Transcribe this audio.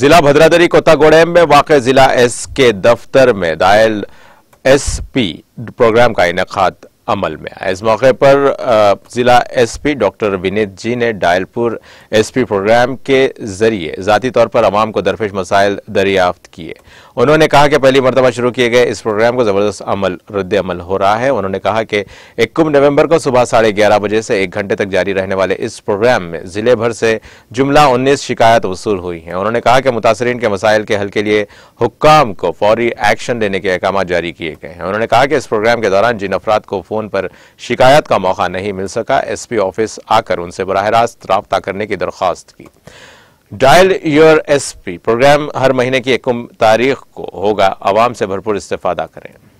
जिला भद्रादरी कोतागोड़ैम में वाक जिला एस के दफ्तर में दायल एस पी प्रोग्राम का इनका अमल में आया इस मौके पर ज़िला एसपी डॉक्टर विनीत जी ने डायलपुर एसपी प्रोग्राम के जरिए ज़ाती तौर पर आवाम को दरपेश मसाइल दरियाफ्त किए उन्होंने कहा कि पहली मरतबा शुरू किए गए इस प्रोग्राम को ज़बरदस्त अमल रद्द अमल हो रहा है उन्होंने कहा कि इक्कीस नवंबर को सुबह साढ़े ग्यारह बजे से एक घंटे तक जारी रहने वाले इस प्रोग्राम में ज़िले भर से जुमला उन्नीस शिकायत वसूल हुई है उन्होंने कहा कि मुतासरीन के मसाइल के हल के लिए हुक्काम को फौरी एक्शन लेने के अहकाम जारी किए गए हैं उन्होंने कहा कि इस प्रोग्राम के दौरान जिन अफराद को फ़ोन पर शिकायत का मौका नहीं मिल सका एसपी ऑफिस आकर उनसे बरह रास्त रहा करने की दरखास्त की डायल योर एसपी प्रोग्राम हर महीने की एक तारीख को होगा आवाम से भरपूर इस्तेफादा करें